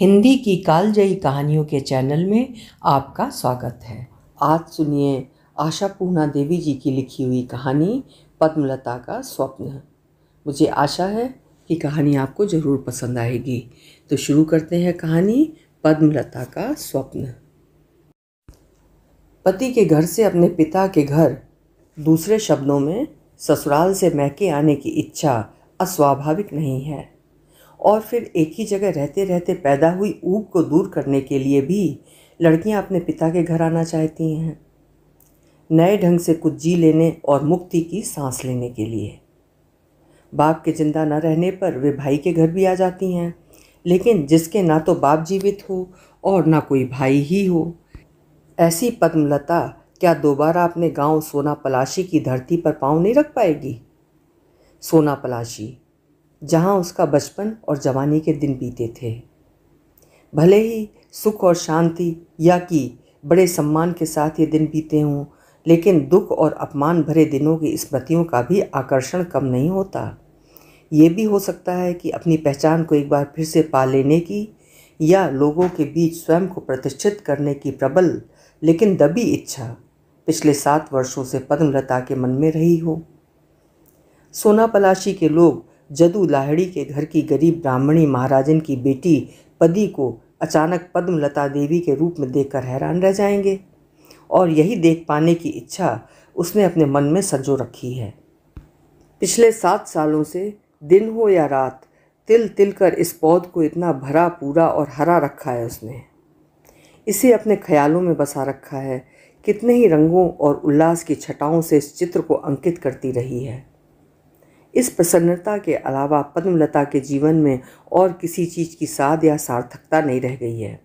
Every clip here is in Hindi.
हिंदी की कालजयी कहानियों के चैनल में आपका स्वागत है आज सुनिए आशा पूर्णा देवी जी की लिखी हुई कहानी पद्मलता का स्वप्न मुझे आशा है कि कहानी आपको ज़रूर पसंद आएगी तो शुरू करते हैं कहानी पद्मलता का स्वप्न पति के घर से अपने पिता के घर दूसरे शब्दों में ससुराल से मैके आने की इच्छा अस्वाभाविक नहीं है और फिर एक ही जगह रहते रहते पैदा हुई ऊब को दूर करने के लिए भी लड़कियां अपने पिता के घर आना चाहती हैं नए ढंग से कुछ जी लेने और मुक्ति की सांस लेने के लिए बाप के जिंदा न रहने पर वे भाई के घर भी आ जाती हैं लेकिन जिसके ना तो बाप जीवित हो और ना कोई भाई ही हो ऐसी पद्मलता क्या दोबारा अपने गांव सोना पलाशी की धरती पर पाँव नहीं रख पाएगी सोना पलाशी जहाँ उसका बचपन और जवानी के दिन बीते थे भले ही सुख और शांति या कि बड़े सम्मान के साथ ये दिन बीते हों लेकिन दुख और अपमान भरे दिनों की स्मृतियों का भी आकर्षण कम नहीं होता ये भी हो सकता है कि अपनी पहचान को एक बार फिर से पा लेने की या लोगों के बीच स्वयं को प्रतिष्ठित करने की प्रबल लेकिन दबी इच्छा पिछले सात वर्षों से पद्मलता के मन में रही हो सोना पलाशी के लोग जदू लाहड़ी के घर की गरीब ब्राह्मणी महाराजन की बेटी पदी को अचानक पद्मलता देवी के रूप में देखकर हैरान रह जाएंगे और यही देख पाने की इच्छा उसने अपने मन में सजो रखी है पिछले सात सालों से दिन हो या रात तिल तिल कर इस पौध को इतना भरा पूरा और हरा रखा है उसने इसे अपने ख्यालों में बसा रखा है कितने ही रंगों और उल्लास की छटाओं से इस चित्र को अंकित करती रही है इस प्रसन्नता के अलावा पद्मलता के जीवन में और किसी चीज़ की साध या सार्थकता नहीं रह गई है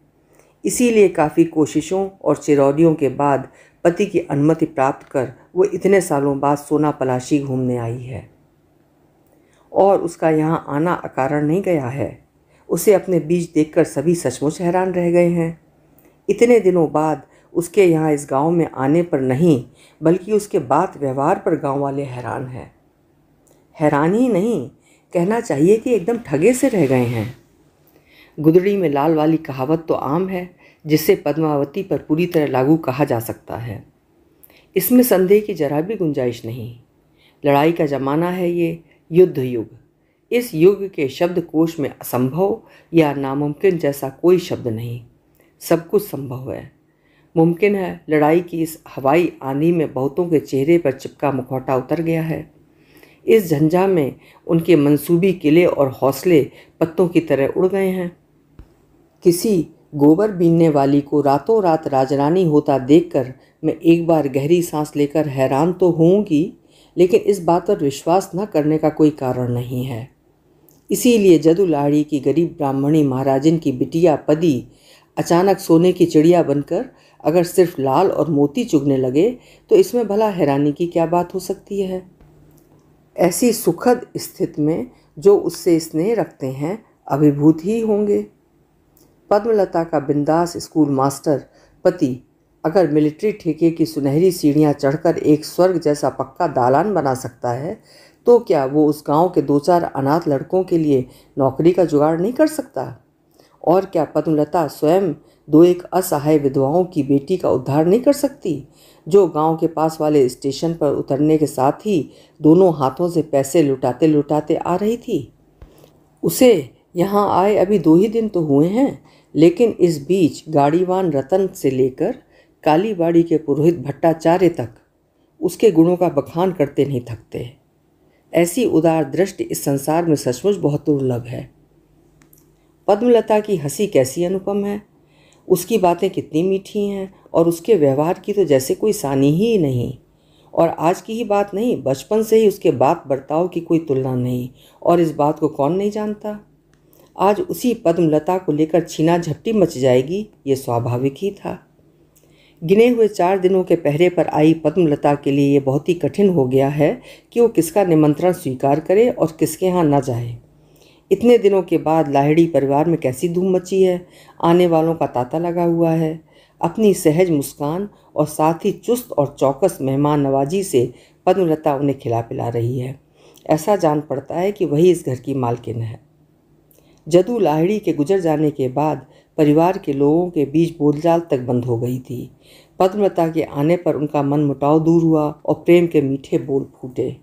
इसीलिए काफ़ी कोशिशों और चिरौरियों के बाद पति की अनुमति प्राप्त कर वो इतने सालों बाद सोना पलाशी घूमने आई है और उसका यहाँ आना अकारण नहीं गया है उसे अपने बीच देखकर सभी सचमुच हैरान रह गए हैं इतने दिनों बाद उसके यहाँ इस गांव में आने पर नहीं बल्कि उसके बात व्यवहार पर गांव वाले हैरान हैं हैरानी नहीं कहना चाहिए कि एकदम ठगे से रह गए हैं गुदड़ी में लाल वाली कहावत तो आम है जिसे पद्मावती पर पूरी तरह लागू कहा जा सकता है इसमें संदेह की जरा भी गुंजाइश नहीं लड़ाई का ज़माना है ये युद्ध युग इस युग के शब्द कोश में असंभव या नामुमकिन जैसा कोई शब्द नहीं सब कुछ संभव है मुमकिन है लड़ाई की इस हवाई आंधी में बहुतों के चेहरे पर चिपका मुखौटा उतर गया है इस झंझा में उनके मंसूबी किले और हौसले पत्तों की तरह उड़ गए हैं किसी गोबर बीनने वाली को रातों रात राजरानी होता देखकर मैं एक बार गहरी सांस लेकर हैरान तो होंगी लेकिन इस बात पर विश्वास न करने का कोई कारण नहीं है इसीलिए जदू लाड़ी की गरीब ब्राह्मणी महाराजन की बिटिया पदी अचानक सोने की चिड़िया बनकर अगर सिर्फ लाल और मोती चुगने लगे तो इसमें भला हैरानी की क्या बात हो सकती है ऐसी सुखद स्थिति में जो उससे स्नेह रखते हैं अभिभूत ही होंगे पद्मलता का बिंदास स्कूल मास्टर पति अगर मिलिट्री ठेके की सुनहरी सीढ़ियां चढ़कर एक स्वर्ग जैसा पक्का दालान बना सकता है तो क्या वो उस गांव के दो चार अनाथ लड़कों के लिए नौकरी का जुगाड़ नहीं कर सकता और क्या पद्मलता स्वयं दो एक असहाय विधवाओं की बेटी का उद्धार नहीं कर सकती जो गांव के पास वाले स्टेशन पर उतरने के साथ ही दोनों हाथों से पैसे लुटाते लुटाते आ रही थी उसे यहाँ आए अभी दो ही दिन तो हुए हैं लेकिन इस बीच गाड़ीवान रतन से लेकर कालीबाड़ी के पुरोहित भट्टाचार्य तक उसके गुणों का बखान करते नहीं थकते ऐसी उदार दृष्टि इस संसार में सचमुच बहुत दुर्लभ है पद्मलता की हंसी कैसी अनुपम है उसकी बातें कितनी मीठी हैं और उसके व्यवहार की तो जैसे कोई सानी ही नहीं और आज की ही बात नहीं बचपन से ही उसके बात बर्ताव की कोई तुलना नहीं और इस बात को कौन नहीं जानता आज उसी पद्मलता को लेकर छीना झपटी मच जाएगी ये स्वाभाविक ही था गिने हुए चार दिनों के पहरे पर आई पद्मलता के लिए ये बहुत ही कठिन हो गया है कि वो किसका निमंत्रण स्वीकार करे और किसके यहाँ न जाए इतने दिनों के बाद लाहिड़ी परिवार में कैसी धूम मची है आने वालों का तांता लगा हुआ है अपनी सहज मुस्कान और साथ ही चुस्त और चौकस मेहमान नवाजी से पद्मलता उन्हें खिला पिला रही है ऐसा जान पड़ता है कि वही इस घर की मालकिन है जदू लाहिड़ी के गुजर जाने के बाद परिवार के लोगों के बीच बोलचाल तक बंद हो गई थी पद्मलता के आने पर उनका मन मुटाव दूर हुआ और प्रेम के मीठे बोल फूटे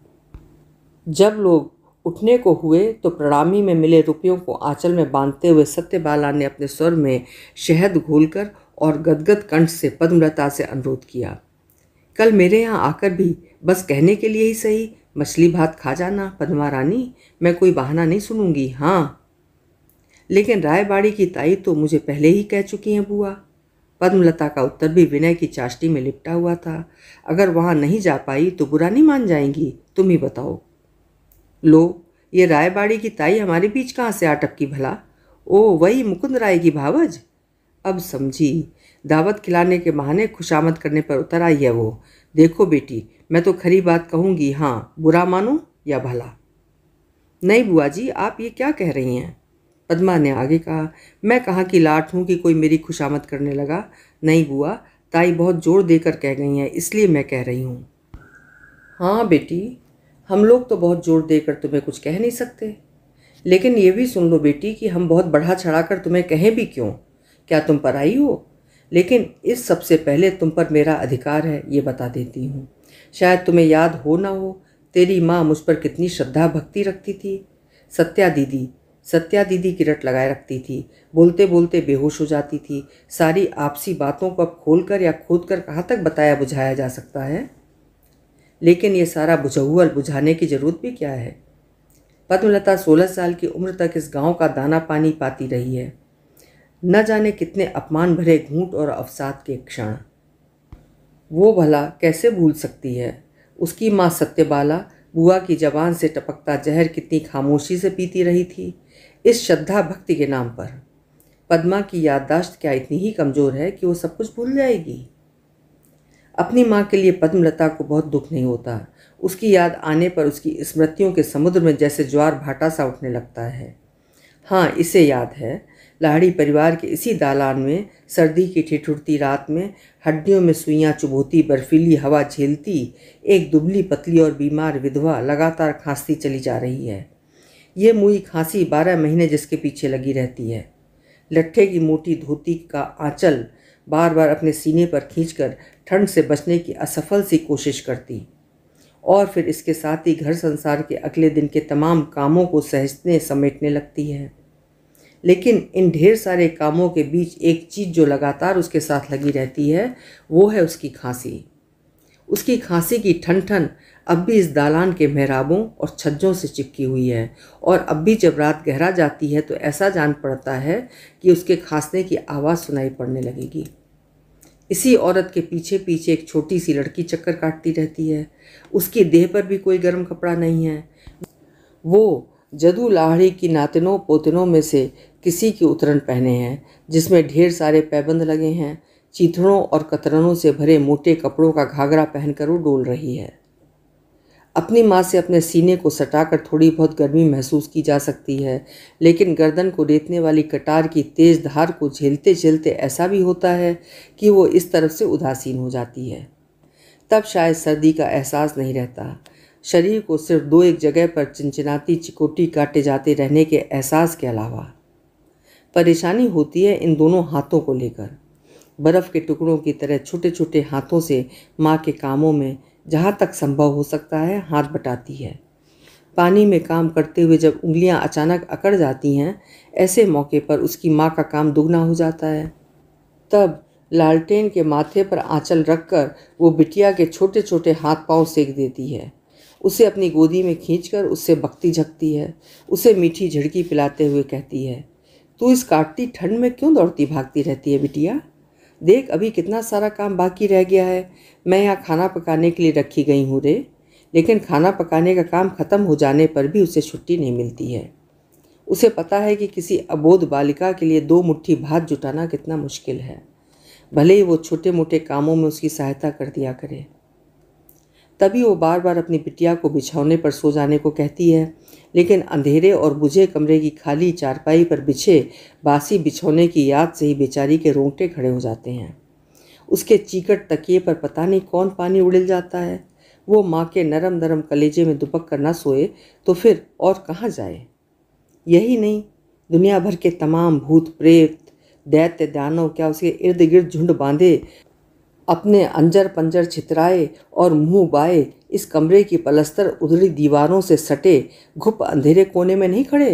जब लोग उठने को हुए तो प्रणामी में मिले रुपयों को आंचल में बांधते हुए सत्यबाला ने अपने स्वर में शहद घोलकर और गदगद कंठ से पद्मलता से अनुरोध किया कल मेरे यहाँ आकर भी बस कहने के लिए ही सही मछली भात खा जाना पद्मा रानी मैं कोई बहाना नहीं सुनूंगी हाँ लेकिन रायबाड़ी की ताई तो मुझे पहले ही कह चुकी हैं बुआ पद्मलता का उत्तर भी विनय की चाष्टी में लिपटा हुआ था अगर वहाँ नहीं जा पाई तो बुरा नहीं मान जाएंगी तुम ही बताओ लो ये रायबाड़ी की ताई हमारे बीच कहाँ से आ की भला ओ वही मुकुंद राय की भावज अब समझी दावत खिलाने के बहाने खुशामद करने पर उतर आई है वो देखो बेटी मैं तो खरी बात कहूँगी हाँ बुरा मानो या भला नहीं बुआ जी आप ये क्या कह रही हैं पदमा ने आगे कहा मैं कहाँ की लाट हूँ कि कोई मेरी खुशामद करने लगा नहीं बुआ ताई बहुत जोर देकर कह गई हैं इसलिए मैं कह रही हूँ हाँ बेटी हम लोग तो बहुत जोर देकर तुम्हें कुछ कह नहीं सकते लेकिन ये भी सुन लो बेटी कि हम बहुत बढ़ा चढ़ा कर तुम्हें कहें भी क्यों क्या तुम पर आई हो लेकिन इस सबसे पहले तुम पर मेरा अधिकार है ये बता देती हूँ शायद तुम्हें याद हो ना हो तेरी माँ मुझ पर कितनी श्रद्धा भक्ति रखती थी सत्या दीदी सत्या दीदी की रट लगाए रखती थी बोलते बोलते बेहोश हो जाती थी सारी आपसी बातों को अब खोल कर या खोद कर कहाँ तक बताया बुझाया जा सकता है लेकिन ये सारा बुझहुअल बुझाने की ज़रूरत भी क्या है पद्मलता सोलह साल की उम्र तक इस गांव का दाना पानी पाती रही है न जाने कितने अपमान भरे घूंट और अवसाद के क्षण वो भला कैसे भूल सकती है उसकी माँ सत्यबाला बुआ की जबान से टपकता जहर कितनी खामोशी से पीती रही थी इस श्रद्धा भक्ति के नाम पर पद्मा की याददाश्त क्या इतनी ही कमज़ोर है कि वो सब कुछ भूल जाएगी अपनी माँ के लिए पद्मलता को बहुत दुख नहीं होता उसकी याद आने पर उसकी स्मृतियों के समुद्र में जैसे ज्वार भाटा सा उठने लगता है हाँ इसे याद है लाहड़ी परिवार के इसी दालान में सर्दी की ठिठुरती रात में हड्डियों में सुइयाँ चुभोती बर्फीली हवा झेलती एक दुबली पतली और बीमार विधवा लगातार खांसती चली जा रही है ये मुई खांसी बारह महीने जिसके पीछे लगी रहती है लट्ठे की मोटी धोती का आंचल बार बार अपने सीने पर खींचकर ठंड से बचने की असफल सी कोशिश करती और फिर इसके साथ ही घर संसार के अगले दिन के तमाम कामों को सहजने समेटने लगती है लेकिन इन ढेर सारे कामों के बीच एक चीज़ जो लगातार उसके साथ लगी रहती है वो है उसकी खांसी उसकी खांसी की ठन ठन अब भी इस दालान के मेहराबों और छज्जों से चिपकी हुई है और अब भी जब रात गहरा जाती है तो ऐसा जान पड़ता है कि उसके खांसने की आवाज़ सुनाई पड़ने लगेगी इसी औरत के पीछे पीछे एक छोटी सी लड़की चक्कर काटती रहती है उसके देह पर भी कोई गर्म कपड़ा नहीं है वो जदू लाहड़ी की नातिनों पोतनों में से किसी की उतरन पहने हैं जिसमें ढेर सारे पैबंद लगे हैं चीथड़ों और कतरनों से भरे मोटे कपड़ों का घाघरा पहनकर वो डोल रही है अपनी माँ से अपने सीने को सटाकर थोड़ी बहुत गर्मी महसूस की जा सकती है लेकिन गर्दन को रेतने वाली कटार की तेज़ धार को झेलते झेलते ऐसा भी होता है कि वो इस तरफ से उदासीन हो जाती है तब शायद सर्दी का एहसास नहीं रहता शरीर को सिर्फ दो एक जगह पर चिंचनाती चिकोटी काटे जाते रहने के एहसास के अलावा परेशानी होती है इन दोनों हाथों को लेकर बर्फ़ के टुकड़ों की तरह छोटे छोटे हाथों से माँ के कामों में जहाँ तक संभव हो सकता है हाथ बटाती है पानी में काम करते हुए जब उंगलियां अचानक अकड़ जाती हैं ऐसे मौके पर उसकी माँ का काम दुगना हो जाता है तब लालटेन के माथे पर आंचल रखकर वो बिटिया के छोटे छोटे हाथ पांव सेक देती है उसे अपनी गोदी में खींचकर उससे बख्ती झकती है उसे मीठी झड़की पिलाते हुए कहती है तू इस काटती ठंड में क्यों दौड़ती भागती रहती है बिटिया देख अभी कितना सारा काम बाकी रह गया है मैं यहाँ खाना पकाने के लिए रखी गई हूँ रे लेकिन खाना पकाने का काम ख़त्म हो जाने पर भी उसे छुट्टी नहीं मिलती है उसे पता है कि किसी अबोध बालिका के लिए दो मुट्ठी भात जुटाना कितना मुश्किल है भले ही वो छोटे मोटे कामों में उसकी सहायता कर दिया करे तभी वो बार बार अपनी बिटिया को बिछौने पर सो जाने को कहती है लेकिन अंधेरे और बुझे कमरे की खाली चारपाई पर बिछे बासी बिछौने की याद से ही बेचारी के रोंगटे खड़े हो जाते हैं उसके चीकट तकिए पर पता नहीं कौन पानी उड़िल जाता है वो माँ के नरम नरम कलेजे में दुपक कर ना सोए तो फिर और कहाँ जाए यही नहीं दुनिया भर के तमाम भूत प्रेत दैत्य दानव क्या उसके इर्द गिर्द झुंड बांधे अपने अंजर पंजर छितराए और मुंह बाए इस कमरे की पलस्तर उधड़ी दीवारों से सटे घुप अंधेरे कोने में नहीं खड़े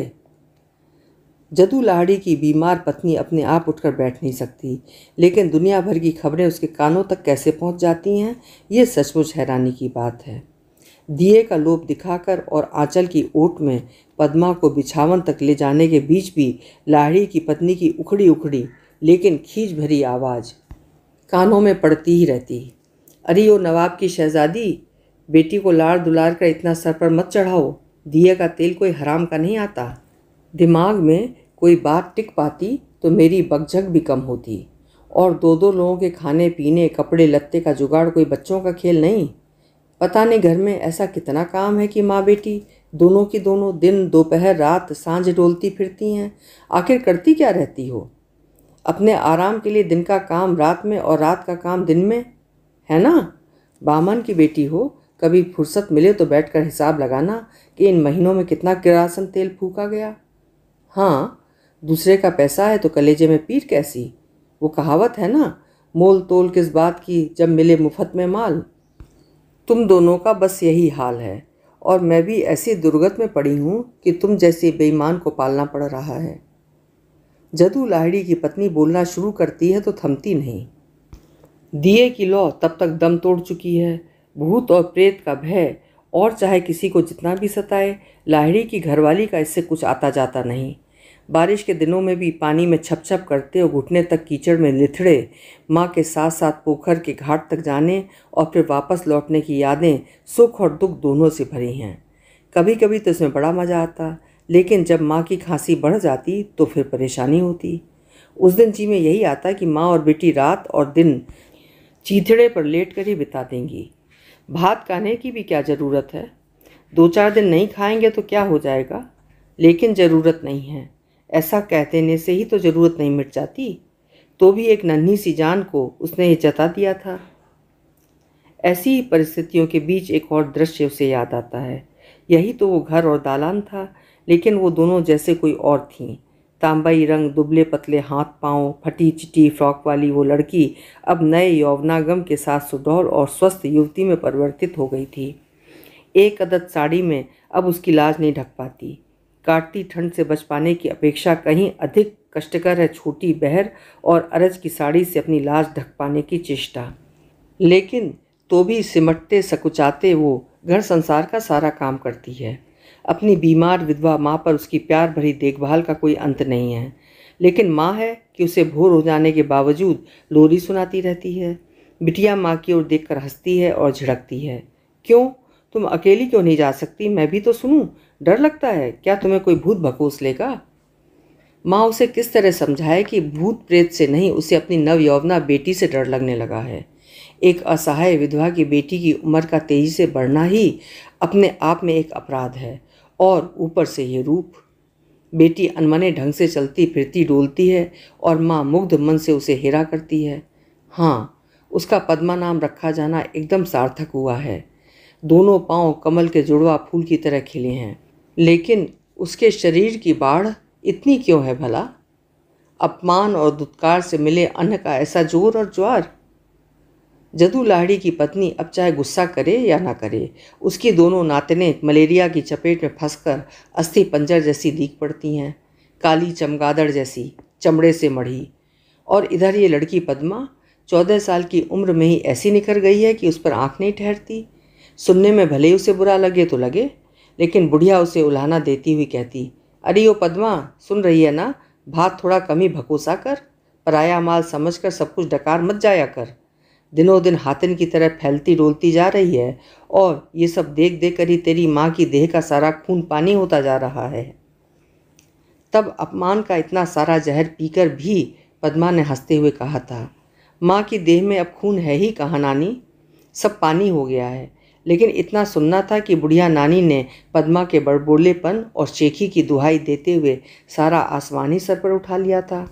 जदू लाहड़ी की बीमार पत्नी अपने आप उठकर बैठ नहीं सकती लेकिन दुनिया भर की खबरें उसके कानों तक कैसे पहुंच जाती हैं ये सचमुच हैरानी की बात है दिए का लोप दिखाकर और आंचल की ओट में पद्मा को बिछावन तक ले जाने के बीच भी लाहड़ी की पत्नी की उखड़ी उखड़ी लेकिन खींच भरी आवाज़ कानों में पड़ती ही रहती अरे ओ नवाब की शहज़ादी बेटी को लाड़ दुलार कर इतना सर पर मत चढ़ाओ दिए का तेल कोई हराम का नहीं आता दिमाग में कोई बात टिक पाती तो मेरी बगझक भी कम होती और दो दो लोगों के खाने पीने कपड़े लत्ते का जुगाड़ कोई बच्चों का खेल नहीं पता नहीं घर में ऐसा कितना काम है कि माँ बेटी दोनों की दोनों दिन दोपहर रात सांझ डोलती फिरती हैं आखिर करती क्या रहती हो अपने आराम के लिए दिन का काम रात में और रात का काम दिन में है ना बामन की बेटी हो कभी फुर्सत मिले तो बैठकर हिसाब लगाना कि इन महीनों में कितना किरासन तेल फूका गया हाँ दूसरे का पैसा है तो कलेजे में पीर कैसी वो कहावत है ना मोल तोल किस बात की जब मिले मुफ्त में माल तुम दोनों का बस यही हाल है और मैं भी ऐसी दुर्गत में पड़ी हूँ कि तुम जैसे बेईमान को पालना पड़ रहा है जदू लाहड़ी की पत्नी बोलना शुरू करती है तो थमती नहीं दिए की लौ तब तक दम तोड़ चुकी है भूत और प्रेत का भय और चाहे किसी को जितना भी सताए लाहड़ी की घरवाली का इससे कुछ आता जाता नहीं बारिश के दिनों में भी पानी में छप छप करते और घुटने तक कीचड़ में लिथड़े माँ के साथ साथ पोखर के घाट तक जाने और फिर वापस लौटने की यादें सुख और दुख दोनों से भरी हैं कभी कभी तो इसमें बड़ा मज़ा आता लेकिन जब माँ की खांसी बढ़ जाती तो फिर परेशानी होती उस दिन जी में यही आता कि माँ और बेटी रात और दिन चीथड़े पर लेट कर ही बिता देंगी भात खाने की भी क्या ज़रूरत है दो चार दिन नहीं खाएंगे तो क्या हो जाएगा लेकिन ज़रूरत नहीं है ऐसा कह देने से ही तो ज़रूरत नहीं मिट जाती तो भी एक नन्ही सी जान को उसने ये जता दिया था ऐसी परिस्थितियों के बीच एक और दृश्य उसे याद आता है यही तो वो घर और दालान था लेकिन वो दोनों जैसे कोई और थीं तांबाई रंग दुबले पतले हाथ पाँव फटी चिटी फ्रॉक वाली वो लड़की अब नए यौवनागम के साथ सुडौल और स्वस्थ युवती में परिवर्तित हो गई थी एक अदद साड़ी में अब उसकी लाज नहीं ढक पाती काटती ठंड से बच पाने की अपेक्षा कहीं अधिक कष्टकर है छोटी बहर और अरज की साड़ी से अपनी लाज ढक पाने की चेष्टा लेकिन तो भी सिमटते सकुचाते वो घर संसार का सारा काम करती है अपनी बीमार विधवा माँ पर उसकी प्यार भरी देखभाल का कोई अंत नहीं है लेकिन माँ है कि उसे भोर हो जाने के बावजूद लोरी सुनाती रहती है बिटिया माँ की ओर देखकर हंसती है और झिड़कती है क्यों तुम अकेली क्यों नहीं जा सकती मैं भी तो सुनूं डर लगता है क्या तुम्हें कोई भूत भकोस लेगा माँ उसे किस तरह समझाए कि भूत प्रेत से नहीं उसे अपनी नवयौवना बेटी से डर लगने लगा है एक असहाय विधवा की बेटी की उम्र का तेजी से बढ़ना ही अपने आप में एक अपराध है और ऊपर से ये रूप बेटी अनमने ढंग से चलती फिरती डोलती है और माँ मुग्ध मन से उसे हेरा करती है हाँ उसका पद्मा नाम रखा जाना एकदम सार्थक हुआ है दोनों पांव कमल के जुड़वा फूल की तरह खिले हैं लेकिन उसके शरीर की बाढ़ इतनी क्यों है भला अपमान और दुत्कार से मिले अन्न का ऐसा जोर और ज्वार जदू लाहड़ी की पत्नी अब चाहे गुस्सा करे या ना करे उसकी दोनों नातने मलेरिया की चपेट में फंसकर अस्थि पंजर जैसी दीख पड़ती हैं काली चमगादड़ जैसी चमड़े से मढ़ी और इधर ये लड़की पद्मा चौदह साल की उम्र में ही ऐसी निकल गई है कि उस पर आँख नहीं ठहरती सुनने में भले ही उसे बुरा लगे तो लगे लेकिन बुढ़िया उसे उल्हाना देती हुई कहती अरे ओ पद्मा सुन रही है ना भात थोड़ा कम ही भकोसा कर पराया माल समझ कर सब कुछ डकार मत जाया कर दिनों दिन हाथिन की तरह फैलती डोलती जा रही है और ये सब देख देख कर ही तेरी माँ की देह का सारा खून पानी होता जा रहा है तब अपमान का इतना सारा जहर पीकर भी पद्मा ने हंसते हुए कहा था माँ की देह में अब खून है ही कहाँ नानी सब पानी हो गया है लेकिन इतना सुनना था कि बुढ़िया नानी ने पद्मा के बड़बोलेपन और शेखी की दुहाई देते हुए सारा आसमानी सर पर उठा लिया था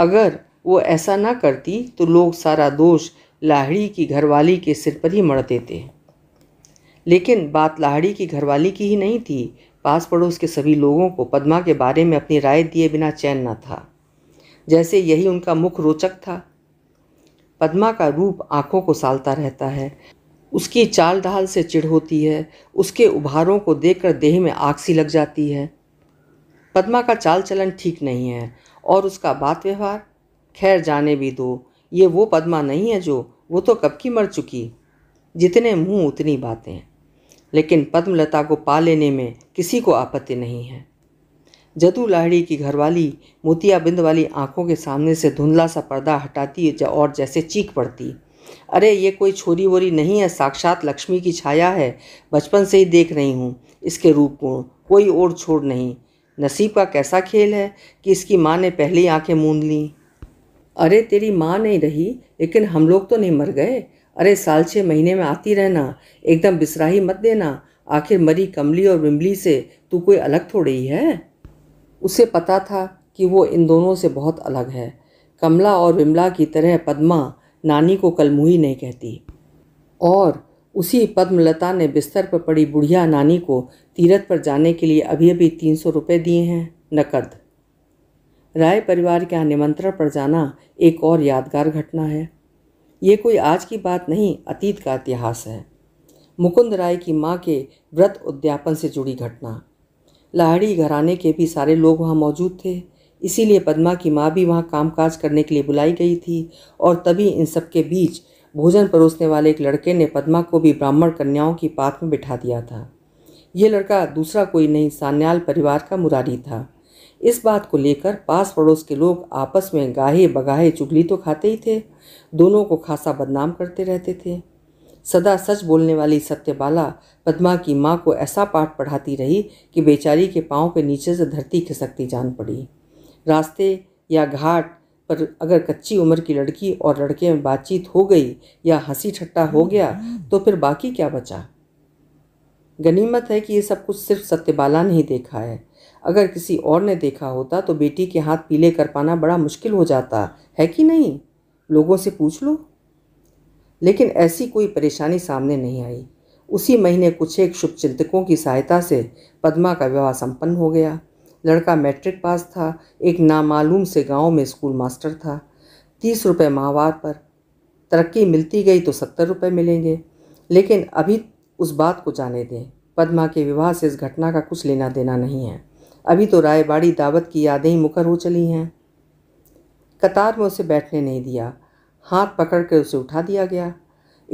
अगर वो ऐसा ना करती तो लोग सारा दोष लाहड़ी की घरवाली के सिर पर ही मर देते लेकिन बात लाहड़ी की घरवाली की ही नहीं थी पास पड़ोस के सभी लोगों को पद्मा के बारे में अपनी राय दिए बिना चैन न था जैसे यही उनका मुख्य रोचक था पद्मा का रूप आंखों को सालता रहता है उसकी चाल ढाल से चिढ़ होती है उसके उभारों को देखकर देह में आग सी लग जाती है पद्मा का चाल चलन ठीक नहीं है और उसका बात व्यवहार खैर जाने भी दो ये वो पद्मा नहीं है जो वो तो कब की मर चुकी जितने मुंह उतनी बातें लेकिन पद्मलता को पा लेने में किसी को आपत्ति नहीं है जदू लाहड़ी की घरवाली मोतियाबिंद वाली आंखों के सामने से धुंधला सा पर्दा हटाती और जैसे चीख पड़ती अरे ये कोई छोरी वोरी नहीं है साक्षात लक्ष्मी की छाया है बचपन से ही देख रही हूँ इसके रूप को कोई और छोड़ नहीं नसीब का कैसा खेल है कि इसकी माँ ने पहली आंखें मूंद लीं अरे तेरी माँ नहीं रही लेकिन हम लोग तो नहीं मर गए अरे साल छः महीने में आती रहना एकदम बिसराही मत देना आखिर मरी कमली और विमली से तू कोई अलग थोड़ी है उसे पता था कि वो इन दोनों से बहुत अलग है कमला और विमला की तरह पद्मा नानी को कलमुही नहीं कहती और उसी पद्मलता ने बिस्तर पर पड़ी बुढ़िया नानी को तीरथ पर जाने के लिए अभी अभी तीन सौ रुपये दिए हैं नकद राय परिवार के यहाँ निमंत्रण पर जाना एक और यादगार घटना है ये कोई आज की बात नहीं अतीत का इतिहास है मुकुंद राय की माँ के व्रत उद्यापन से जुड़ी घटना लाहड़ी घराने के भी सारे लोग वहाँ मौजूद थे इसीलिए पद्मा की माँ भी वहाँ कामकाज करने के लिए बुलाई गई थी और तभी इन सब के बीच भोजन परोसने वाले एक लड़के ने पद्मा को भी ब्राह्मण कन्याओं की पात में बिठा दिया था ये लड़का दूसरा कोई नहीं सान्याल परिवार का मुरारी था इस बात को लेकर पास पड़ोस के लोग आपस में गाहे बगाहे चुगली तो खाते ही थे दोनों को खासा बदनाम करते रहते थे सदा सच बोलने वाली सत्यबाला पद्मा की माँ को ऐसा पाठ पढ़ाती रही कि बेचारी के पाँव के नीचे से धरती खिसकती जान पड़ी रास्ते या घाट पर अगर कच्ची उम्र की लड़की और लड़के में बातचीत हो गई या हंसी ठट्टा हो गया तो फिर बाकी क्या बचा गनीमत है कि ये सब कुछ सिर्फ सत्यबाला ने ही देखा है अगर किसी और ने देखा होता तो बेटी के हाथ पीले कर पाना बड़ा मुश्किल हो जाता है कि नहीं लोगों से पूछ लो लेकिन ऐसी कोई परेशानी सामने नहीं आई उसी महीने कुछ एक शुभचिंतकों की सहायता से पद्मा का विवाह संपन्न हो गया लड़का मैट्रिक पास था एक नामालूम से गांव में स्कूल मास्टर था तीस रुपये माहवार पर तरक्की मिलती गई तो सत्तर रुपये मिलेंगे लेकिन अभी उस बात को जाने दें पद्मा के विवाह से इस घटना का कुछ लेना देना नहीं है अभी तो रायबाड़ी दावत की यादें ही मुकर हो चली हैं कतार में उसे बैठने नहीं दिया हाथ पकड़ कर उसे उठा दिया गया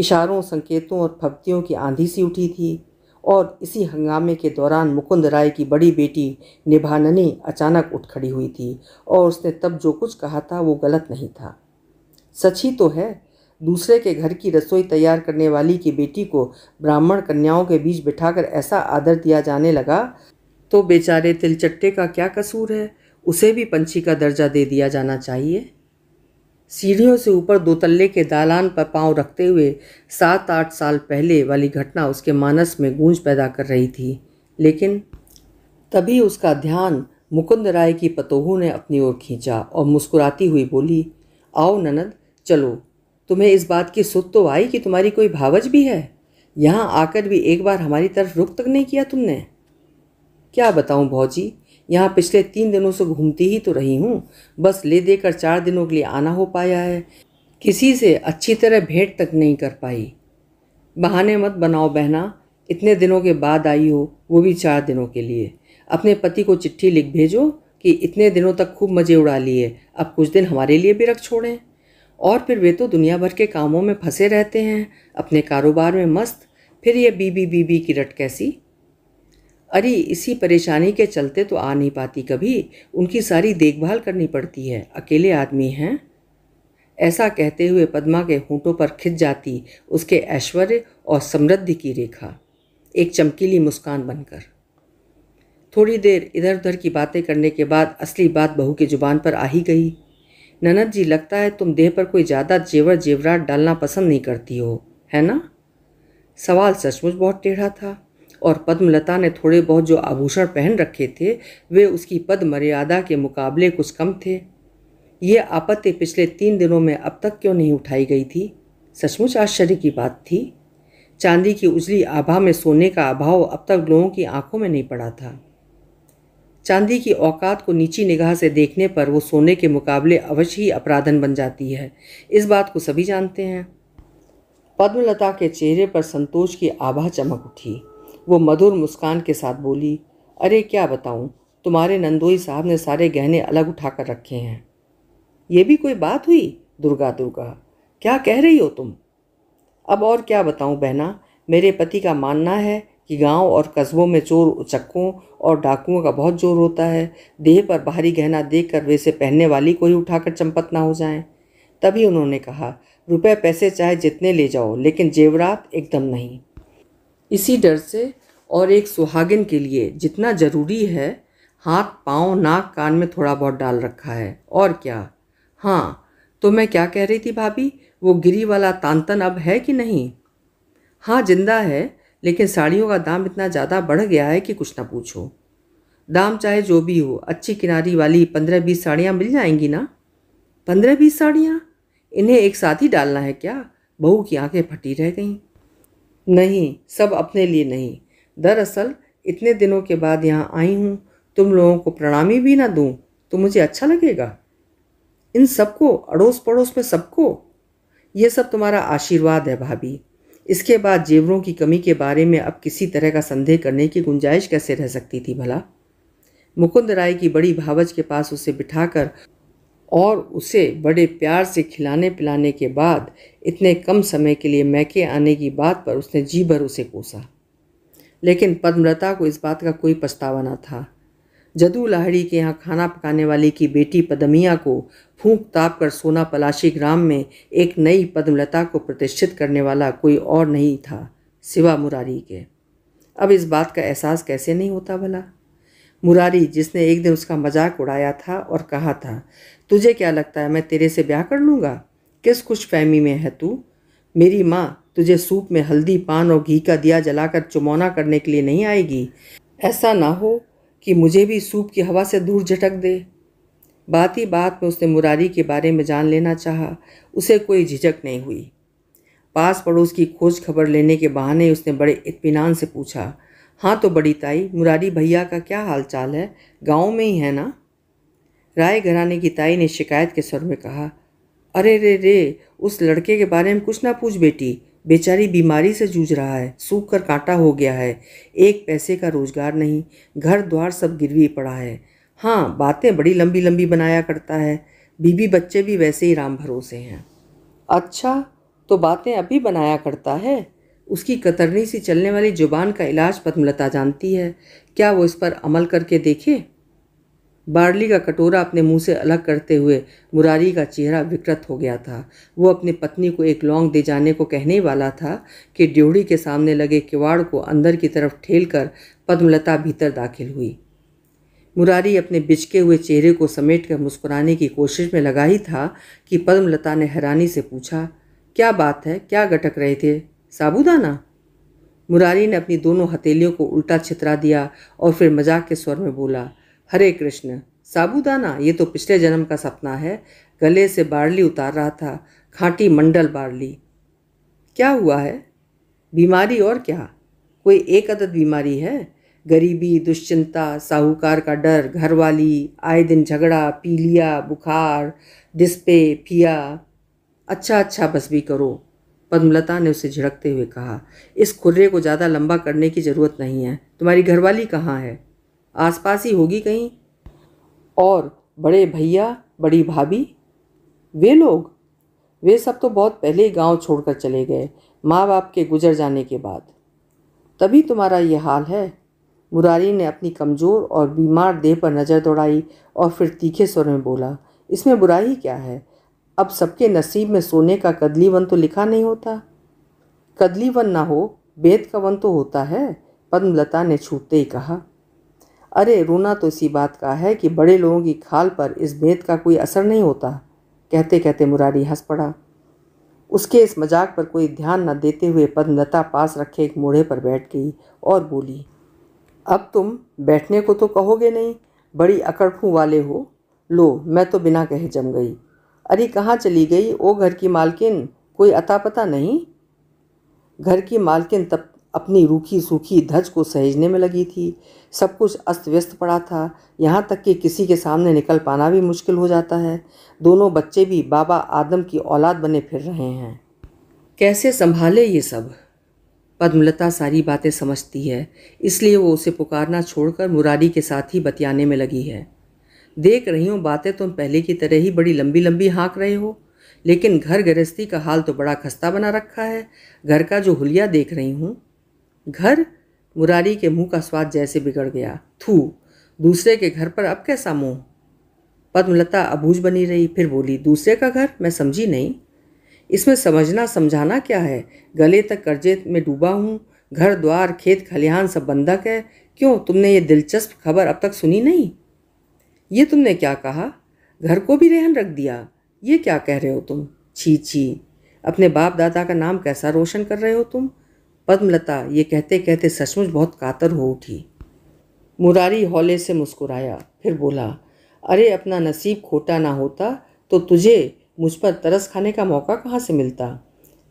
इशारों संकेतों और फप्तियों की आंधी सी उठी थी और इसी हंगामे के दौरान मुकुंद राय की बड़ी बेटी निभाननी अचानक उठ खड़ी हुई थी और उसने तब जो कुछ कहा था वो गलत नहीं था सच ही तो है दूसरे के घर की रसोई तैयार करने वाली की बेटी को ब्राह्मण कन्याओं के बीच बिठाकर ऐसा आदर दिया जाने लगा तो बेचारे तिलचट्टे का क्या कसूर है उसे भी पंछी का दर्जा दे दिया जाना चाहिए सीढ़ियों से ऊपर दो तल्ले के दालान पर पांव रखते हुए सात आठ साल पहले वाली घटना उसके मानस में गूंज पैदा कर रही थी लेकिन तभी उसका ध्यान मुकुंद राय की पतोहू ने अपनी ओर खींचा और मुस्कुराती हुई बोली आओ ननद चलो तुम्हें इस बात की सुध तो आई कि तुम्हारी कोई भावज भी है यहाँ आकर भी एक बार हमारी तरफ रुख तक नहीं किया तुमने क्या बताऊँ भौजी यहाँ पिछले तीन दिनों से घूमती ही तो रही हूँ बस ले देकर चार दिनों के लिए आना हो पाया है किसी से अच्छी तरह भेंट तक नहीं कर पाई बहाने मत बनाओ बहना इतने दिनों के बाद आई हो वो भी चार दिनों के लिए अपने पति को चिट्ठी लिख भेजो कि इतने दिनों तक खूब मज़े उड़ा लिए अब कुछ दिन हमारे लिए भी रख छोड़ें और फिर वे तो दुनिया भर के कामों में फंसे रहते हैं अपने कारोबार में मस्त फिर ये बीबी बीबी की रट कैसी अरे इसी परेशानी के चलते तो आ नहीं पाती कभी उनकी सारी देखभाल करनी पड़ती है अकेले आदमी हैं ऐसा कहते हुए पद्मा के होंठों पर खिंच जाती उसके ऐश्वर्य और समृद्धि की रेखा एक चमकीली मुस्कान बनकर थोड़ी देर इधर उधर की बातें करने के बाद असली बात बहू की ज़ुबान पर आ ही गई ननद जी लगता है तुम देह पर कोई ज़्यादा जेवर जेवराट डालना पसंद नहीं करती हो है ना सवाल सचमुच बहुत टेढ़ा था और पद्मलता ने थोड़े बहुत जो आभूषण पहन रखे थे वे उसकी पद मर्यादा के मुकाबले कुछ कम थे ये आपत्ति पिछले तीन दिनों में अब तक क्यों नहीं उठाई गई थी सचमुच आश्चर्य की बात थी चांदी की उजली आभा में सोने का अभाव अब तक लोगों की आंखों में नहीं पड़ा था चांदी की औकात को नीची निगाह से देखने पर वो सोने के मुकाबले अवश्य ही अपराधन बन जाती है इस बात को सभी जानते हैं पद्मलता के चेहरे पर संतोष की आभा चमक उठी वो मधुर मुस्कान के साथ बोली अरे क्या बताऊँ तुम्हारे नंदोई साहब ने सारे गहने अलग उठा कर रखे हैं ये भी कोई बात हुई दुर्गा दुर्गा क्या कह रही हो तुम अब और क्या बताऊँ बहना मेरे पति का मानना है कि गांव और कस्बों में चोर उचक्कों और डाकुओं का बहुत जोर होता है देह पर बाहरी गहना देखकर वे से पहनने वाली कोई उठाकर चंपत ना हो जाएं। तभी उन्होंने कहा रुपए पैसे चाहे जितने ले जाओ लेकिन जेवरात एकदम नहीं इसी डर से और एक सुहागिन के लिए जितना ज़रूरी है हाथ पाँव नाक कान में थोड़ा बहुत डाल रखा है और क्या हाँ तो मैं क्या कह रही थी भाभी वो गिरी वाला तांतन अब है कि नहीं हाँ जिंदा है लेकिन साड़ियों का दाम इतना ज़्यादा बढ़ गया है कि कुछ ना पूछो दाम चाहे जो भी हो अच्छी किनारी वाली पंद्रह बीस साड़ियाँ मिल जाएंगी ना पंद्रह बीस साड़ियाँ इन्हें एक साथ ही डालना है क्या बहू की आंखें फटी रह गईं नहीं सब अपने लिए नहीं दरअसल इतने दिनों के बाद यहाँ आई हूँ तुम लोगों को प्रणामी भी ना दूँ तो मुझे अच्छा लगेगा इन सबको अड़ोस पड़ोस में सबको ये सब तुम्हारा आशीर्वाद है भाभी इसके बाद जेवरों की कमी के बारे में अब किसी तरह का संदेह करने की गुंजाइश कैसे रह सकती थी भला मुकुंद राय की बड़ी भावच के पास उसे बिठाकर और उसे बड़े प्यार से खिलाने पिलाने के बाद इतने कम समय के लिए मैके आने की बात पर उसने जी भर उसे कोसा लेकिन पद्मलता को इस बात का कोई पछतावा ना था जदू लाहड़ी के यहाँ खाना पकाने वाली की बेटी पदमिया को फूंक ताप कर सोना पलाशी ग्राम में एक नई पद्मलता को प्रतिष्ठित करने वाला कोई और नहीं था सिवा मुरारी के अब इस बात का एहसास कैसे नहीं होता भला मुरारी जिसने एक दिन उसका मजाक उड़ाया था और कहा था तुझे क्या लगता है मैं तेरे से ब्याह कर लूँगा किस खुश फहमी में है तू मेरी माँ तुझे सूप में हल्दी पान और घी का दिया जलाकर चुमौना करने के लिए नहीं आएगी ऐसा ना हो कि मुझे भी सूप की हवा से दूर झटक दे बात ही बात में उसने मुरारी के बारे में जान लेना चाहा उसे कोई झिझक नहीं हुई पास पड़ोस की खोज खबर लेने के बहाने उसने बड़े इतमान से पूछा हाँ तो बड़ी ताई मुरारी भैया का क्या हालचाल है गांव में ही है ना राय घराने की ताई ने शिकायत के स्वर में कहा अरे रे रे उस लड़के के बारे में कुछ ना पूछ बेटी बेचारी बीमारी से जूझ रहा है सूख कर कांटा हो गया है एक पैसे का रोजगार नहीं घर द्वार सब गिरवी पड़ा है हाँ बातें बड़ी लंबी लंबी बनाया करता है बीबी बच्चे भी वैसे ही राम भरोसे हैं अच्छा तो बातें अभी बनाया करता है उसकी कतरनी सी चलने वाली जुबान का इलाज पद्मलता जानती है क्या वो इस पर अमल करके देखे बार्ली का कटोरा अपने मुंह से अलग करते हुए मुरारी का चेहरा विकृत हो गया था वो अपनी पत्नी को एक लौंग दे जाने को कहने वाला था कि ड्योढ़ी के सामने लगे किवाड़ को अंदर की तरफ ठेल कर पद्मलता भीतर दाखिल हुई मुरारी अपने बिचके हुए चेहरे को समेट कर मुस्कुराने की कोशिश में लगा ही था कि पद्मलता ने हैरानी से पूछा क्या बात है क्या गटक रहे थे साबुदाना मुरारी ने अपनी दोनों हथेलियों को उल्टा छितरा दिया और फिर मजाक के स्वर में बोला हरे कृष्ण साबूदाना ये तो पिछले जन्म का सपना है गले से बारली उतार रहा था खाटी मंडल बारली क्या हुआ है बीमारी और क्या कोई एक अदद बीमारी है गरीबी दुश्चिंता साहूकार का डर घरवाली आए दिन झगड़ा पीलिया बुखार डिस्पे फिया अच्छा अच्छा बस भी करो पद्मलता ने उसे झिड़कते हुए कहा इस खुर्रे को ज़्यादा लंबा करने की ज़रूरत नहीं है तुम्हारी घरवाली कहाँ है आसपास ही होगी कहीं और बड़े भैया बड़ी भाभी वे लोग वे सब तो बहुत पहले ही गाँव छोड़कर चले गए माँ बाप के गुजर जाने के बाद तभी तुम्हारा ये हाल है मुरारी ने अपनी कमज़ोर और बीमार देह पर नज़र दौड़ाई और फिर तीखे स्वर में बोला इसमें बुराई क्या है अब सबके नसीब में सोने का कदलीवन तो लिखा नहीं होता कदलीवन ना हो बेद का वन तो होता है पद्मलता ने छूटते ही कहा अरे रोना तो इसी बात का है कि बड़े लोगों की खाल पर इस भेद का कोई असर नहीं होता कहते कहते मुरारी हंस पड़ा उसके इस मजाक पर कोई ध्यान न देते हुए पद्मलता पास रखे एक मोड़े पर बैठ गई और बोली अब तुम बैठने को तो कहोगे नहीं बड़ी अकड़फू वाले हो लो मैं तो बिना कहे जम गई अरे कहाँ चली गई ओ घर की मालकिन कोई अता पता नहीं घर की मालकिन तब अपनी रूखी सूखी धज को सहेजने में लगी थी सब कुछ अस्त व्यस्त पड़ा था यहाँ तक कि किसी के सामने निकल पाना भी मुश्किल हो जाता है दोनों बच्चे भी बाबा आदम की औलाद बने फिर रहे हैं कैसे संभाले ये सब पद्मलता सारी बातें समझती है इसलिए वो उसे पुकारना छोड़कर मुरारी के साथ ही बतियाने में लगी है देख रही हूँ बातें तुम पहले की तरह ही बड़ी लंबी लंबी हाँक रहे हो लेकिन घर गृहस्थी का हाल तो बड़ा खस्ता बना रखा है घर का जो हुलिया देख रही हूँ घर मुरारी के मुंह का स्वाद जैसे बिगड़ गया थू दूसरे के घर पर अब कैसा मुंह पद्मलता अबूझ बनी रही फिर बोली दूसरे का घर मैं समझी नहीं इसमें समझना समझाना क्या है गले तक कर्जे में डूबा हूँ घर द्वार खेत खलिहान सब बंधक है क्यों तुमने ये दिलचस्प खबर अब तक सुनी नहीं ये तुमने क्या कहा घर को भी रेहन रख दिया ये क्या कह रहे हो तुम छी छी अपने बाप दादा का नाम कैसा रोशन कर रहे हो तुम पद्मलता ये कहते कहते सचमुच बहुत कातर हो उठी मुरारी हौले से मुस्कुराया फिर बोला अरे अपना नसीब खोटा ना होता तो तुझे मुझ पर तरस खाने का मौका कहाँ से मिलता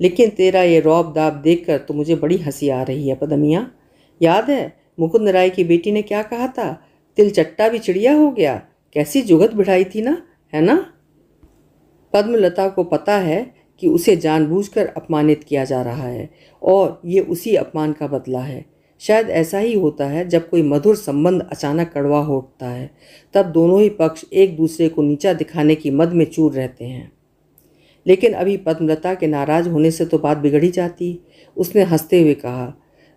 लेकिन तेरा ये रौब दाब देख कर तो मुझे बड़ी हंसी आ रही है पदमिया याद है मुकुंद राय की बेटी ने क्या कहा था तिल चट्टा भी चिड़िया हो गया कैसी जुगत बिठाई थी ना है ना पद्मलता को पता है कि उसे जानबूझकर अपमानित किया जा रहा है और ये उसी अपमान का बदला है शायद ऐसा ही होता है जब कोई मधुर संबंध अचानक कड़वा हो उठता है तब दोनों ही पक्ष एक दूसरे को नीचा दिखाने की मद में चूर रहते हैं लेकिन अभी पद्मलता के नाराज होने से तो बात बिगड़ ही जाती उसने हंसते हुए कहा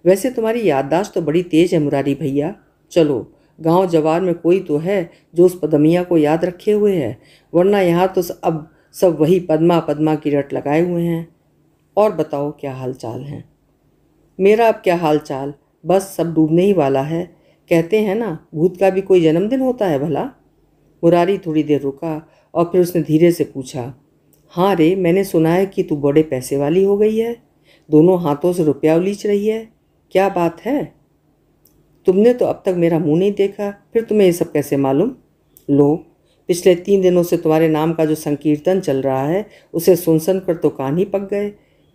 वैसे तुम्हारी याददाश्त तो बड़ी तेज है मुरारी भैया चलो गांव जवार में कोई तो है जो उस पदमिया को याद रखे हुए है वरना यहाँ तो अब सब वही पद्मा पद्मा की रट लगाए हुए हैं और बताओ क्या हाल चाल हैं मेरा अब क्या हाल चाल बस सब डूबने ही वाला है कहते हैं ना भूत का भी कोई जन्मदिन होता है भला मुरारी थोड़ी देर रुका और फिर उसने धीरे से पूछा हाँ रे मैंने सुना है कि तू बड़े पैसे वाली हो गई है दोनों हाथों से रुपया उलीच रही है क्या बात है तुमने तो अब तक मेरा मुंह नहीं देखा फिर तुम्हें ये सब कैसे मालूम लो पिछले तीन दिनों से तुम्हारे नाम का जो संकीर्तन चल रहा है उसे सुन सुन कर तो कान ही पक गए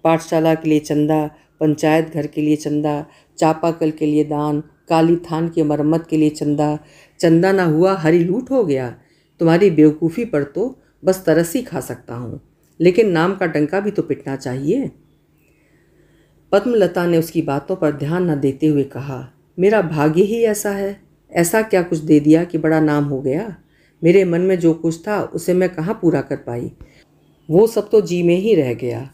पाठशाला के लिए चंदा पंचायत घर के लिए चंदा चापाकल के लिए दान काली थान की मरम्मत के लिए चंदा चंदा ना हुआ हरी लूट हो गया तुम्हारी बेवकूफ़ी पर तो बस तरस ही खा सकता हूँ लेकिन नाम का डंका भी तो पिटना चाहिए पद्मलता ने उसकी बातों पर ध्यान न देते हुए कहा मेरा भाग्य ही ऐसा है ऐसा क्या कुछ दे दिया कि बड़ा नाम हो गया मेरे मन में जो कुछ था उसे मैं कहाँ पूरा कर पाई वो सब तो जी में ही रह गया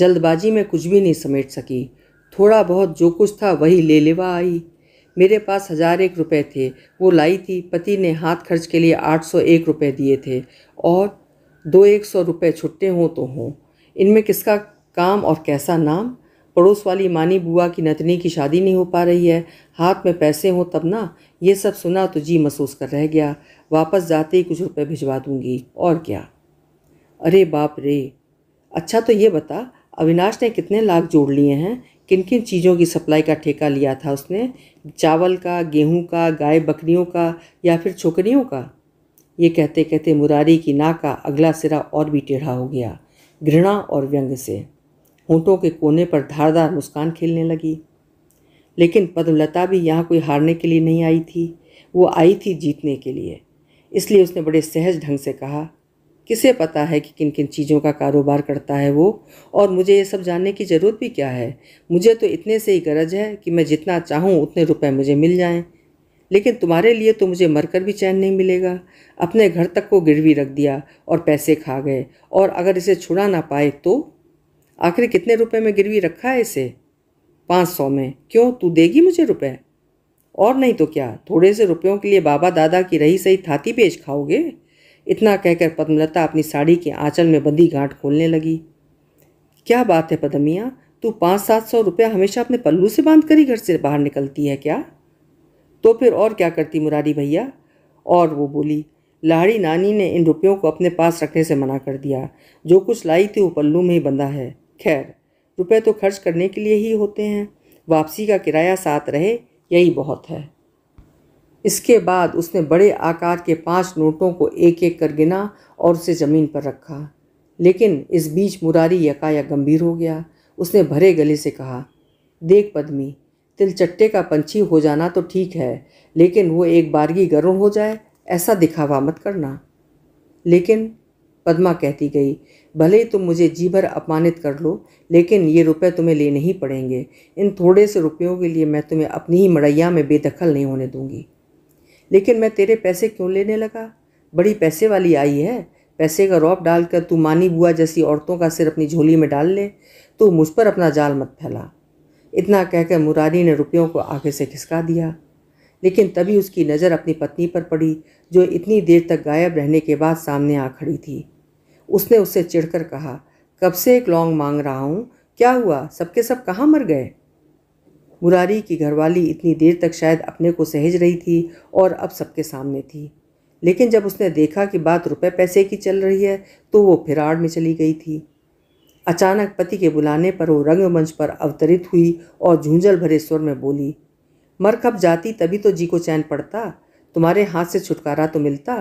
जल्दबाजी में कुछ भी नहीं समेट सकी थोड़ा बहुत जो कुछ था वही ले लेवा आई मेरे पास हज़ार एक रुपये थे वो लाई थी पति ने हाथ खर्च के लिए आठ सौ एक रुपये दिए थे और दो एक सौ रुपये छुट्टे हों तो हों इनमें किसका काम और कैसा नाम पड़ोस वाली मानी बुआ की नतनी की शादी नहीं हो पा रही है हाथ में पैसे हों तब ना ये सब सुना तो जी महसूस कर रह गया वापस जाते ही कुछ रुपए भिजवा दूंगी और क्या अरे बाप रे अच्छा तो ये बता अविनाश ने कितने लाख जोड़ लिए हैं किन किन चीज़ों की सप्लाई का ठेका लिया था उसने चावल का गेहूं का गाय बकरियों का या फिर छोकरियों का ये कहते कहते मुरारी की नाक का अगला सिरा और भी टेढ़ा हो गया घृणा और व्यंग से होंठों के कोने पर धारदार मुस्कान खेलने लगी लेकिन पद्मलता भी यहाँ कोई हारने के लिए नहीं आई थी वो आई थी जीतने के लिए इसलिए उसने बड़े सहज ढंग से कहा किसे पता है कि किन किन चीज़ों का कारोबार करता है वो और मुझे ये सब जानने की ज़रूरत भी क्या है मुझे तो इतने से ही गरज है कि मैं जितना चाहूँ उतने रुपए मुझे मिल जाएं लेकिन तुम्हारे लिए तो मुझे मरकर भी चैन नहीं मिलेगा अपने घर तक को गिरवी रख दिया और पैसे खा गए और अगर इसे छुड़ा ना पाए तो आखिर कितने रुपये में गिरवी रखा है इसे पाँच सौ में क्यों तू देगी मुझे रुपये और नहीं तो क्या थोड़े से रुपयों के लिए बाबा दादा की रही सही थाती पेश खाओगे इतना कहकर पद्मलता अपनी साड़ी के आंचल में बंदी गांठ खोलने लगी क्या बात है पदमिया तू पाँच सात सौ रुपया हमेशा अपने पल्लू से बांध कर ही घर से बाहर निकलती है क्या तो फिर और क्या करती मुरारी भैया और वो बोली लाड़ी नानी ने इन रुपयों को अपने पास रखने से मना कर दिया जो कुछ लाई थी वो पल्लू में ही बंधा है खैर रुपये तो खर्च करने के लिए ही होते हैं वापसी का किराया साथ रहे यही बहुत है इसके बाद उसने बड़े आकार के पांच नोटों को एक एक कर गिना और उसे ज़मीन पर रखा लेकिन इस बीच मुरारी यकाया गंभीर हो गया उसने भरे गले से कहा देख पद्मी तिलचट्टे का पंछी हो जाना तो ठीक है लेकिन वो एक बारगी गरुण हो जाए ऐसा दिखावा मत करना लेकिन पद्मा कहती गई भले ही तुम मुझे जी भर अपमानित कर लो लेकिन ये रुपए तुम्हें लेने ही पड़ेंगे इन थोड़े से रुपयों के लिए मैं तुम्हें अपनी ही मड़ैया में बेदखल नहीं होने दूंगी लेकिन मैं तेरे पैसे क्यों लेने लगा बड़ी पैसे वाली आई है पैसे का रौप डालकर तू मानी बुआ जैसी औरतों का सिर अपनी झोली में डाल ले तो मुझ पर अपना जाल मत फैला इतना कहकर मुरारी ने रुपयों को आगे से खिसका दिया लेकिन तभी उसकी नज़र अपनी पत्नी पर पड़ी जो इतनी देर तक गायब रहने के बाद सामने आ खड़ी थी उसने उससे चिढ़कर कहा कब से एक लौंग मांग रहा हूँ क्या हुआ सबके सब कहाँ मर गए मुरारी की घरवाली इतनी देर तक शायद अपने को सहेज रही थी और अब सबके सामने थी लेकिन जब उसने देखा कि बात रुपए पैसे की चल रही है तो वो फिराड़ में चली गई थी अचानक पति के बुलाने पर वो रंगमंच पर अवतरित हुई और झूंझल भरे स्वर में बोली मर कब जाती तभी तो जी को चैन पड़ता तुम्हारे हाथ से छुटकारा तो मिलता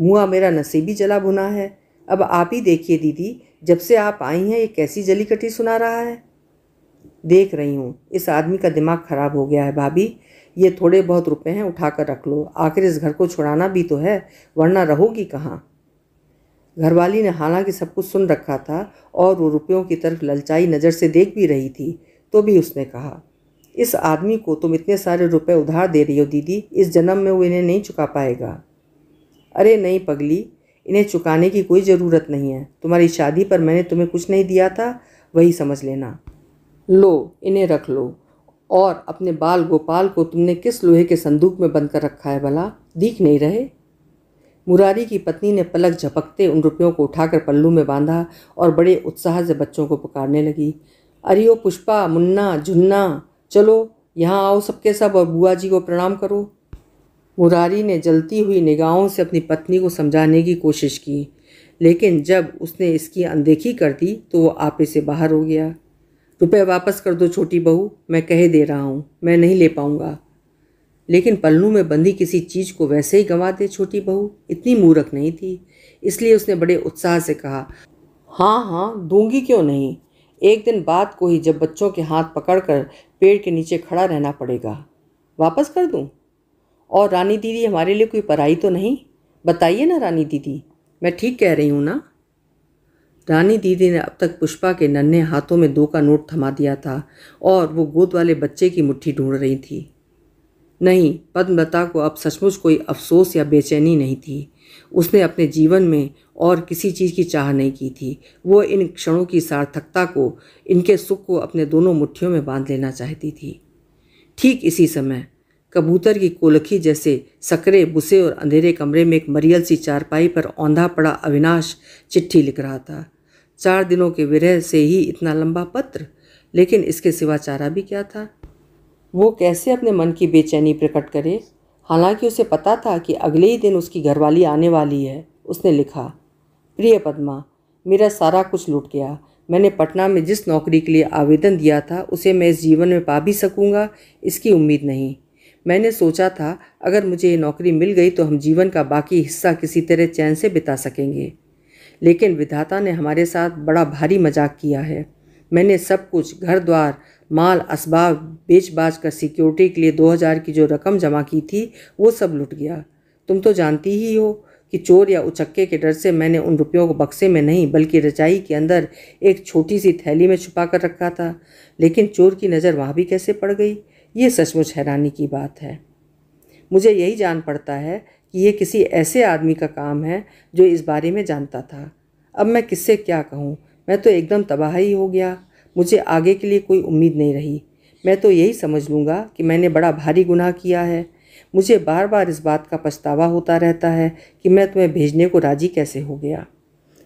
मुआ मेरा नसीबी जला भुना है अब आप ही देखिए दीदी जब से आप आई हैं ये कैसी जली सुना रहा है देख रही हूँ इस आदमी का दिमाग ख़राब हो गया है भाभी ये थोड़े बहुत रुपए हैं उठा कर रख लो आखिर इस घर को छुड़ाना भी तो है वरना रहोगी कहाँ घरवाली ने हालांकि सब कुछ सुन रखा था और वो रुपयों की तरफ ललचाई नज़र से देख भी रही थी तो भी उसने कहा इस आदमी को तुम इतने सारे रुपए उधार दे रही हो दीदी इस जन्म में वो इन्हें नहीं चुका पाएगा अरे नहीं पगली इन्हें चुकाने की कोई ज़रूरत नहीं है तुम्हारी शादी पर मैंने तुम्हें कुछ नहीं दिया था वही समझ लेना लो इन्हें रख लो और अपने बाल गोपाल को तुमने किस लोहे के संदूक में बंद कर रखा है भला दिख नहीं रहे मुरारी की पत्नी ने पलक झपकते उन रुपयों को उठाकर पल्लू में बांधा और बड़े उत्साह से बच्चों को पुकारने लगी अरे ओ पुष्पा मुन्ना झुन्ना चलो यहाँ आओ सबके सब और बुआ जी को प्रणाम करो मुरारी ने जलती हुई निगाहों से अपनी पत्नी को समझाने की कोशिश की लेकिन जब उसने इसकी अनदेखी कर दी तो वो आपे से बाहर हो गया रुपए वापस कर दो छोटी बहू मैं कह दे रहा हूँ मैं नहीं ले पाऊँगा लेकिन पल्लू में बंधी किसी चीज़ को वैसे ही गंवा दे छोटी बहू इतनी मूर्ख नहीं थी इसलिए उसने बड़े उत्साह से कहा हाँ हाँ दूंगी क्यों नहीं एक दिन बाद को ही जब बच्चों के हाथ पकड़कर पेड़ के नीचे खड़ा रहना पड़ेगा वापस कर दूँ और रानी दीदी हमारे लिए कोई पराई तो नहीं बताइए ना रानी दीदी मैं ठीक कह रही हूँ ना रानी दीदी ने अब तक पुष्पा के नन्हे हाथों में दो का नोट थमा दिया था और वो गोद वाले बच्चे की मुट्ठी ढूंढ रही थी नहीं पद्मलता को अब सचमुच कोई अफसोस या बेचैनी नहीं थी उसने अपने जीवन में और किसी चीज़ की चाह नहीं की थी वो इन क्षणों की सार्थकता को इनके सुख को अपने दोनों मुट्ठियों में बांध लेना चाहती थी ठीक इसी समय कबूतर की कोलखी जैसे सकरे बुसे और अंधेरे कमरे में एक मरियल सी चारपाई पर औंधा पड़ा अविनाश चिट्ठी लिख रहा था चार दिनों के विरह से ही इतना लंबा पत्र लेकिन इसके सिवा चारा भी क्या था वो कैसे अपने मन की बेचैनी प्रकट करे हालांकि उसे पता था कि अगले ही दिन उसकी घरवाली आने वाली है उसने लिखा प्रिय पद्मा मेरा सारा कुछ लूट गया मैंने पटना में जिस नौकरी के लिए आवेदन दिया था उसे मैं इस जीवन में पा भी सकूँगा इसकी उम्मीद नहीं मैंने सोचा था अगर मुझे ये नौकरी मिल गई तो हम जीवन का बाकी हिस्सा किसी तरह चैन से बिता सकेंगे लेकिन विधाता ने हमारे साथ बड़ा भारी मजाक किया है मैंने सब कुछ घर द्वार माल इसबाब बेच बाज कर सिक्योरिटी के लिए दो हज़ार की जो रकम जमा की थी वो सब लुट गया तुम तो जानती ही हो कि चोर या उचक्के के डर से मैंने उन रुपयों को बक्से में नहीं बल्कि रचाई के अंदर एक छोटी सी थैली में छुपा कर रखा था लेकिन चोर की नज़र वहाँ भी कैसे पड़ गई ये सचमुच हैरानी की बात है मुझे यही जान पड़ता है कि ये किसी ऐसे आदमी का काम है जो इस बारे में जानता था अब मैं किससे क्या कहूँ मैं तो एकदम तबाह ही हो गया मुझे आगे के लिए कोई उम्मीद नहीं रही मैं तो यही समझ लूँगा कि मैंने बड़ा भारी गुनाह किया है मुझे बार बार इस बात का पछतावा होता रहता है कि मैं तुम्हें भेजने को राजी कैसे हो गया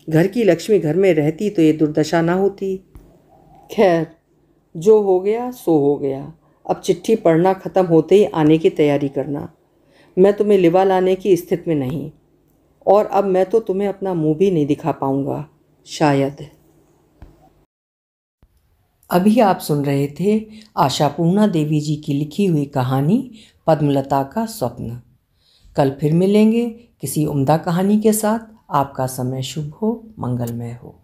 घर की लक्ष्मी घर में रहती तो ये दुर्दशा ना होती खैर जो हो गया सो हो गया अब चिट्ठी पढ़ना ख़त्म होते ही आने की तैयारी करना मैं तुम्हें लिवा लाने की स्थिति में नहीं और अब मैं तो तुम्हें अपना मुंह भी नहीं दिखा पाऊंगा शायद अभी आप सुन रहे थे आशापूर्णा देवी जी की लिखी हुई कहानी पद्मलता का स्वप्न कल फिर मिलेंगे किसी उम्दा कहानी के साथ आपका समय शुभ हो मंगलमय हो